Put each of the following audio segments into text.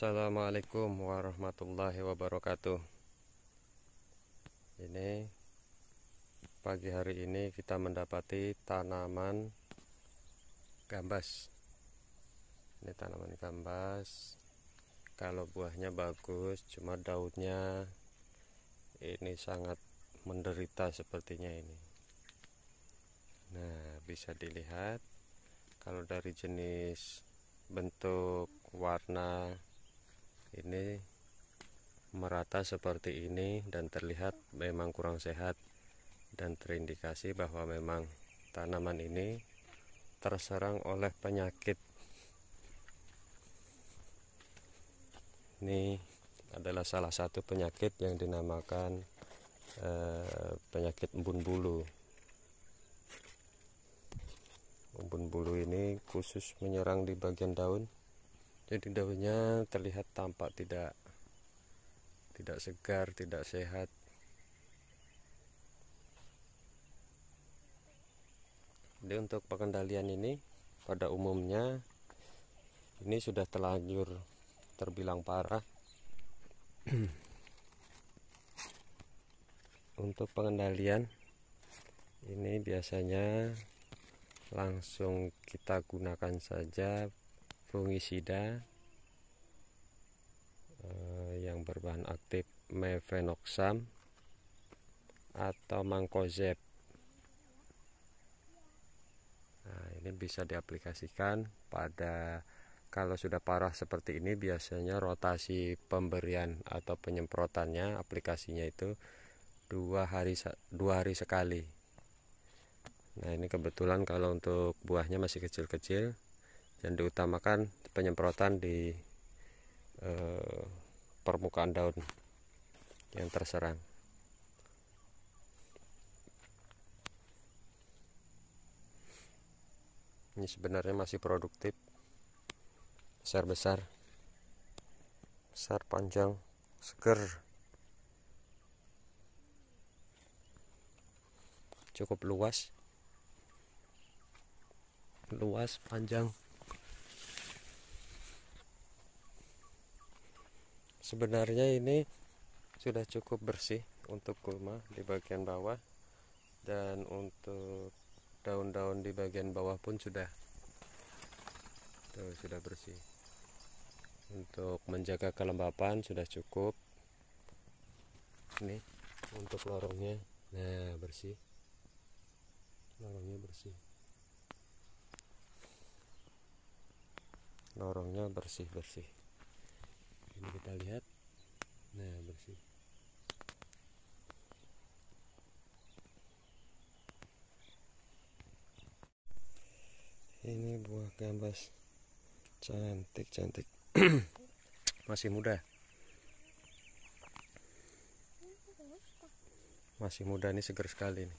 Assalamualaikum warahmatullahi wabarakatuh Ini Pagi hari ini kita mendapati tanaman Gambas Ini tanaman gambas Kalau buahnya bagus Cuma daunnya Ini sangat menderita sepertinya ini Nah bisa dilihat Kalau dari jenis bentuk warna ini merata seperti ini dan terlihat memang kurang sehat dan terindikasi bahwa memang tanaman ini terserang oleh penyakit ini adalah salah satu penyakit yang dinamakan eh, penyakit embun bulu embun bulu ini khusus menyerang di bagian daun jadi daunnya terlihat tampak tidak tidak segar tidak sehat jadi untuk pengendalian ini pada umumnya ini sudah terlanjur terbilang parah untuk pengendalian ini biasanya langsung kita gunakan saja fungisida eh, yang berbahan aktif mevenoxam atau mangkozeb nah, ini bisa diaplikasikan pada kalau sudah parah seperti ini biasanya rotasi pemberian atau penyemprotannya aplikasinya itu dua hari dua hari sekali nah ini kebetulan kalau untuk buahnya masih kecil-kecil yang diutamakan penyemprotan di eh, permukaan daun yang terserang ini sebenarnya masih produktif besar-besar besar panjang seger cukup luas luas panjang sebenarnya ini sudah cukup bersih untuk kurma di bagian bawah dan untuk daun-daun di bagian bawah pun sudah tuh sudah bersih untuk menjaga kelembapan sudah cukup ini untuk lorongnya nah bersih lorongnya bersih lorongnya bersih bersih kita lihat nah bersih ini buah gambas cantik cantik masih muda masih muda nih segar sekali nih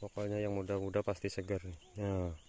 pokoknya yang muda-muda pasti segar nih nah